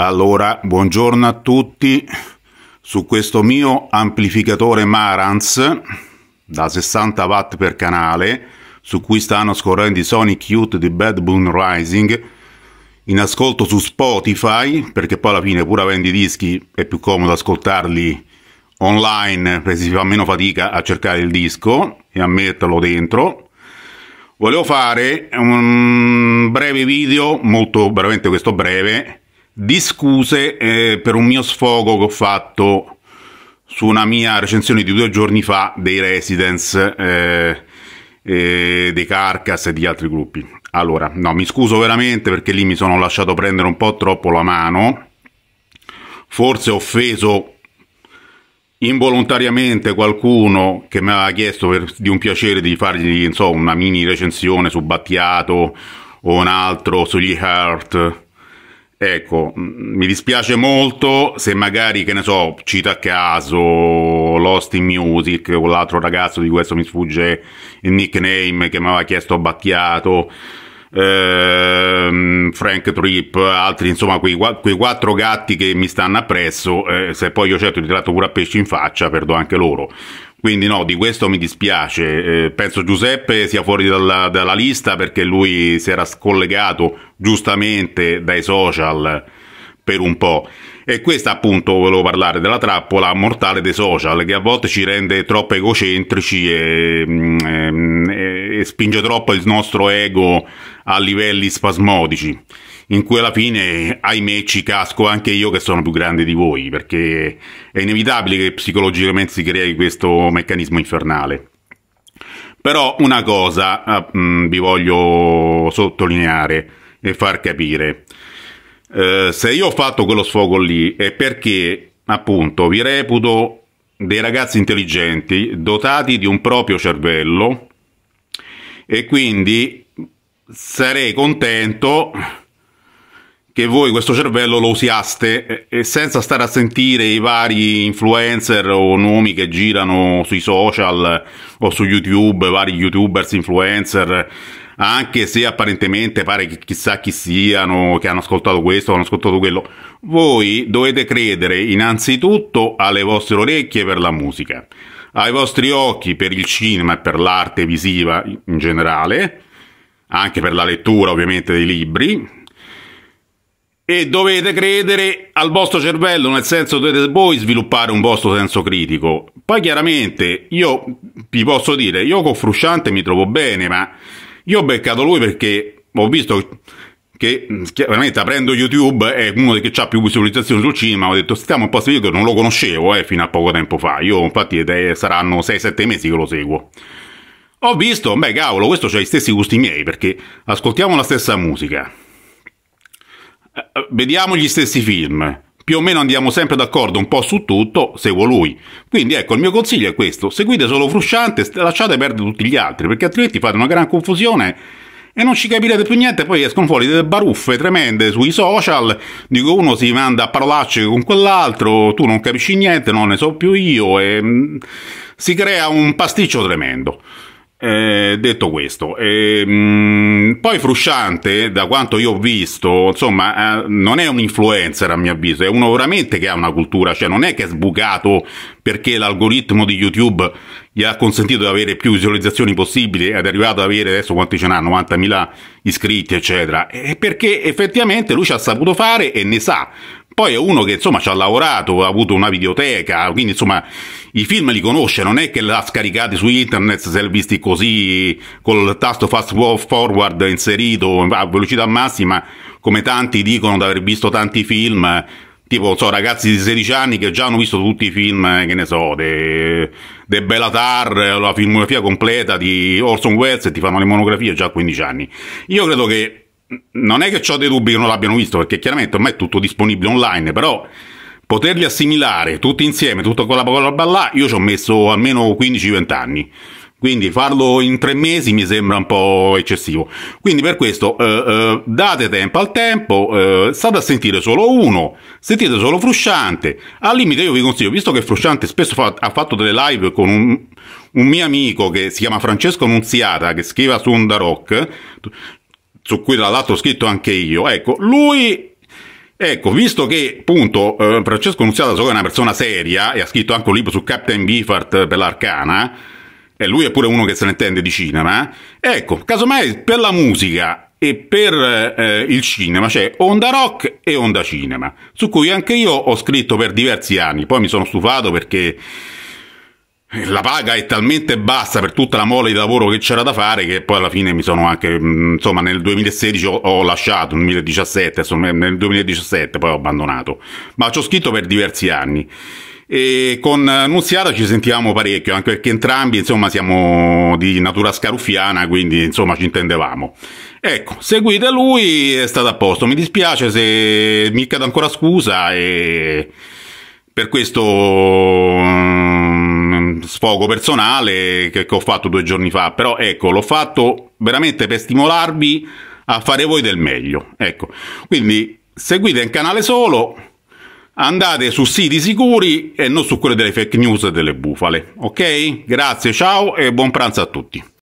Allora, buongiorno a tutti su questo mio amplificatore Marantz da 60 watt per canale su cui stanno scorrendo i Sonic Youth di Bad Boon Rising in ascolto su Spotify perché poi alla fine pur avendo i dischi è più comodo ascoltarli online perché si fa meno fatica a cercare il disco e a metterlo dentro volevo fare un breve video molto veramente questo breve di scuse eh, per un mio sfogo che ho fatto su una mia recensione di due giorni fa dei Residence, eh, eh, dei Carcass e di altri gruppi. Allora, no, mi scuso veramente perché lì mi sono lasciato prendere un po' troppo la mano, forse ho offeso involontariamente qualcuno che mi aveva chiesto per, di un piacere di fargli so, una mini recensione su Battiato o un altro sugli Heart Ecco, mi dispiace molto se magari, che ne so, cito a caso Lost in Music o l'altro ragazzo di questo mi sfugge il nickname che mi aveva chiesto Battiato, ehm, Frank Tripp, altri, insomma, quei, quei, quattro gatti che mi stanno appresso, eh, se poi io certo li tratto pure a pesci in faccia, perdo anche loro. Quindi no, di questo mi dispiace, eh, penso Giuseppe sia fuori dalla, dalla, lista perché lui si era scollegato giustamente dai social per un po'. E questo appunto volevo parlare della trappola mortale dei social che a volte ci rende troppo egocentrici e, mm, mm, e, e spinge troppo il nostro ego a livelli spasmodici in cui alla fine, ahimè, ci casco anche io che sono più grande di voi, perché è inevitabile che psicologicamente si crei questo meccanismo infernale. Però una cosa eh, vi voglio sottolineare e far capire. Eh, se io ho fatto quello sfogo lì è perché, appunto, vi reputo dei ragazzi intelligenti, dotati di un proprio cervello, e quindi sarei contento che voi questo cervello lo usiaste e senza stare a sentire i vari influencer o nomi che girano sui social o su YouTube, vari youtubers, influencer, anche se apparentemente pare che chissà chi siano, che hanno ascoltato questo, hanno ascoltato quello, voi dovete credere innanzitutto alle vostre orecchie per la musica, ai vostri occhi per il cinema e per l'arte visiva in generale, anche per la lettura ovviamente dei libri, e dovete credere al vostro cervello, nel senso dovete voi sviluppare un vostro senso critico. Poi chiaramente io vi posso dire, io con Frusciante mi trovo bene, ma io ho beccato lui perché ho visto che mm, chiaramente aprendo YouTube è uno che ha più visualizzazioni sul cinema, ho detto stiamo un po' a video, non lo conoscevo eh, fino a poco tempo fa, io infatti saranno 6-7 mesi che lo seguo. Ho visto, beh cavolo, questo ha i stessi gusti miei perché ascoltiamo la stessa musica vediamo gli stessi film. Più o meno andiamo sempre d'accordo un po' su tutto, seguo lui. Quindi ecco, il mio consiglio è questo, seguite solo Frusciante, lasciate perdere tutti gli altri, perché altrimenti fate una gran confusione e non ci capirete più niente, poi escono fuori delle baruffe tremende sui social, dico uno si manda a parolacce con quell'altro, tu non capisci niente, non ne so più io, e mm, si crea un pasticcio tremendo. Eh, detto questo, eh, poi Frusciante, da quanto io ho visto, insomma, eh, non è un influencer a mio avviso, è uno veramente che ha una cultura, cioè non è che è sbucato perché l'algoritmo di YouTube gli ha consentito di avere più visualizzazioni possibili ed è arrivato ad avere adesso quanti ce n'ha, 90.000 iscritti, eccetera, è perché effettivamente lui ci ha saputo fare e ne sa poi è uno che insomma ci ha lavorato, ha avuto una videoteca, quindi insomma i film li conosce, non è che l'ha scaricati su internet, se l'ha visti così col tasto fast forward inserito a velocità massima, come tanti dicono di aver visto tanti film, tipo so, ragazzi di 16 anni che già hanno visto tutti i film, che ne so, de, de Bellatar, la filmografia completa di Orson Welles e ti fanno le monografie già a 15 anni. Io credo che non è che ho dei dubbi che non l'abbiano visto, perché chiaramente ormai è tutto disponibile online, però poterli assimilare tutti insieme, tutta quella roba là, io ci ho messo almeno 15-20 anni. Quindi farlo in tre mesi mi sembra un po' eccessivo. Quindi per questo eh, eh, date tempo al tempo, eh, state a sentire solo uno, sentite solo Frusciante. Al limite io vi consiglio, visto che Frusciante spesso fa, ha fatto delle live con un, un, mio amico che si chiama Francesco Nunziata, che scrive su Onda Rock, su cui tra l'altro ho scritto anche io, ecco, lui Ecco, visto che appunto eh, Francesco Nunziata so che è una persona seria e ha scritto anche un libro su Captain Beefheart eh, per l'Arcana, e lui è pure uno che se ne intende di cinema, eh, ecco, casomai per la musica e per eh, il cinema c'è Onda Rock e Onda Cinema, su cui anche io ho scritto per diversi anni, poi mi sono stufato perché la paga è talmente bassa per tutta la mole di lavoro che c'era da fare che poi alla fine mi sono anche, mm, insomma, nel 2016 ho, ho lasciato, nel 2017, insomma, nel 2017 poi ho abbandonato, ma ci ho scritto per diversi anni. E con Nunziata ci sentivamo parecchio, anche perché entrambi, insomma, siamo di natura scaruffiana, quindi, insomma, ci intendevamo. Ecco, seguite lui, è stato a posto. Mi dispiace se mi chiedo ancora scusa e per questo sfogo personale che, che ho fatto due giorni fa, però ecco, l'ho fatto veramente per stimolarvi a fare voi del meglio. Ecco, quindi seguite il canale solo, andate su siti sicuri e non su quelle delle fake news e delle bufale. Ok? Grazie, ciao e buon pranzo a tutti.